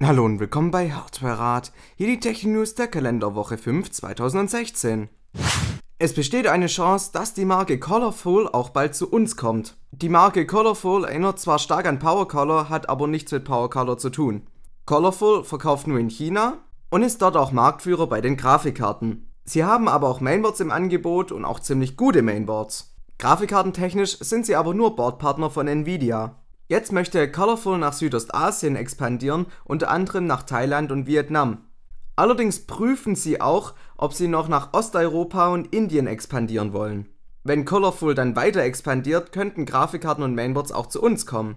Hallo und willkommen bei Hardware Rat. Hier die Tech News der Kalenderwoche 5 2016. Es besteht eine Chance, dass die Marke Colorful auch bald zu uns kommt. Die Marke Colorful erinnert zwar stark an Powercolor, hat aber nichts mit Powercolor zu tun. Colorful verkauft nur in China und ist dort auch Marktführer bei den Grafikkarten. Sie haben aber auch Mainboards im Angebot und auch ziemlich gute Mainboards. Grafikkartentechnisch sind sie aber nur Boardpartner von Nvidia. Jetzt möchte Colorful nach Südostasien expandieren, unter anderem nach Thailand und Vietnam. Allerdings prüfen sie auch, ob sie noch nach Osteuropa und Indien expandieren wollen. Wenn Colorful dann weiter expandiert, könnten Grafikkarten und Mainboards auch zu uns kommen.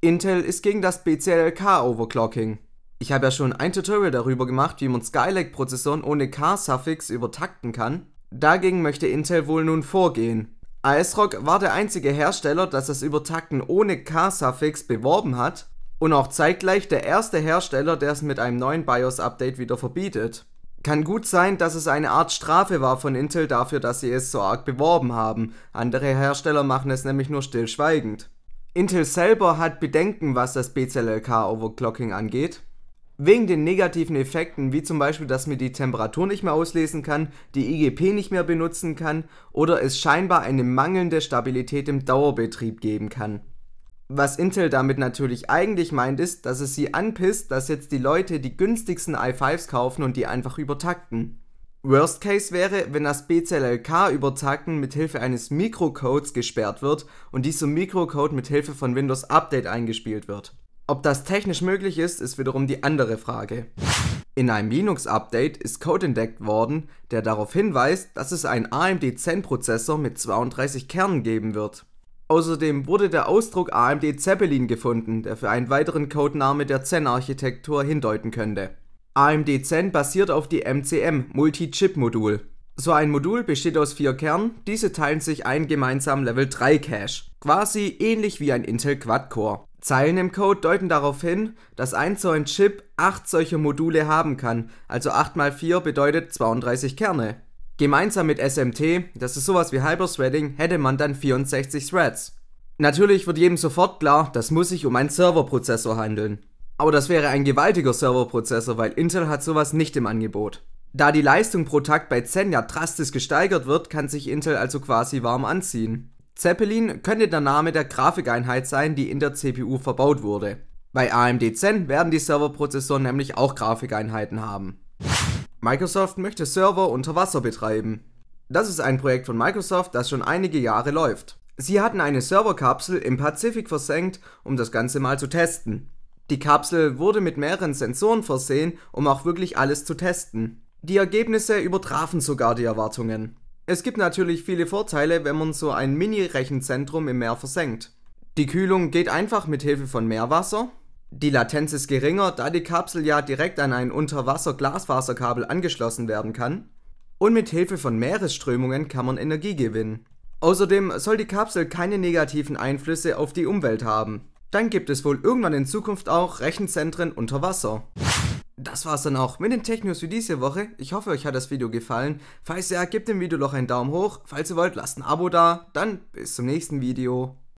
Intel ist gegen das BCLK-Overclocking. Ich habe ja schon ein Tutorial darüber gemacht, wie man Skylake-Prozessoren ohne K-Suffix übertakten kann. Dagegen möchte Intel wohl nun vorgehen. ASRock war der einzige Hersteller, das das Übertakten ohne K-Suffix beworben hat und auch zeitgleich der erste Hersteller, der es mit einem neuen BIOS-Update wieder verbietet. Kann gut sein, dass es eine Art Strafe war von Intel dafür, dass sie es so arg beworben haben. Andere Hersteller machen es nämlich nur stillschweigend. Intel selber hat Bedenken, was das BCLLK-Overclocking angeht. Wegen den negativen Effekten, wie zum Beispiel, dass mir die Temperatur nicht mehr auslesen kann, die IGP nicht mehr benutzen kann oder es scheinbar eine mangelnde Stabilität im Dauerbetrieb geben kann. Was Intel damit natürlich eigentlich meint, ist, dass es sie anpisst, dass jetzt die Leute die günstigsten i5s kaufen und die einfach übertakten. Worst Case wäre, wenn das BCLLK übertakten mit Hilfe eines Mikrocodes gesperrt wird und dieser Mikrocode mit Hilfe von Windows Update eingespielt wird. Ob das technisch möglich ist, ist wiederum die andere Frage. In einem Linux-Update ist Code entdeckt worden, der darauf hinweist, dass es einen AMD Zen-Prozessor mit 32 Kernen geben wird. Außerdem wurde der Ausdruck AMD Zeppelin gefunden, der für einen weiteren Codename der Zen-Architektur hindeuten könnte. AMD Zen basiert auf die MCM Multi-Chip-Modul. So ein Modul besteht aus vier Kernen, diese teilen sich einen gemeinsamen Level 3 Cache, quasi ähnlich wie ein Intel Quad-Core. Zeilen im Code deuten darauf hin, dass ein so ein Chip 8 solcher Module haben kann, also 8 mal 4 bedeutet 32 Kerne. Gemeinsam mit SMT, das ist sowas wie Hyperthreading, hätte man dann 64 Threads. Natürlich wird jedem sofort klar, das muss sich um einen Serverprozessor handeln. Aber das wäre ein gewaltiger Serverprozessor, weil Intel hat sowas nicht im Angebot. Da die Leistung pro Takt bei Zen ja drastisch gesteigert wird, kann sich Intel also quasi warm anziehen. Zeppelin könnte der Name der Grafikeinheit sein, die in der CPU verbaut wurde. Bei AMD Zen werden die Serverprozessoren nämlich auch Grafikeinheiten haben. Microsoft möchte Server unter Wasser betreiben. Das ist ein Projekt von Microsoft, das schon einige Jahre läuft. Sie hatten eine Serverkapsel im Pazifik versenkt, um das Ganze mal zu testen. Die Kapsel wurde mit mehreren Sensoren versehen, um auch wirklich alles zu testen. Die Ergebnisse übertrafen sogar die Erwartungen. Es gibt natürlich viele Vorteile, wenn man so ein Mini-Rechenzentrum im Meer versenkt. Die Kühlung geht einfach mit Hilfe von Meerwasser. Die Latenz ist geringer, da die Kapsel ja direkt an ein Unterwasser-Glasfaserkabel angeschlossen werden kann. Und mit Hilfe von Meeresströmungen kann man Energie gewinnen. Außerdem soll die Kapsel keine negativen Einflüsse auf die Umwelt haben. Dann gibt es wohl irgendwann in Zukunft auch Rechenzentren unter Wasser das war's dann auch mit den Tech für diese Woche. Ich hoffe, euch hat das Video gefallen. Falls ja, gebt dem Video doch einen Daumen hoch. Falls ihr wollt, lasst ein Abo da. Dann bis zum nächsten Video.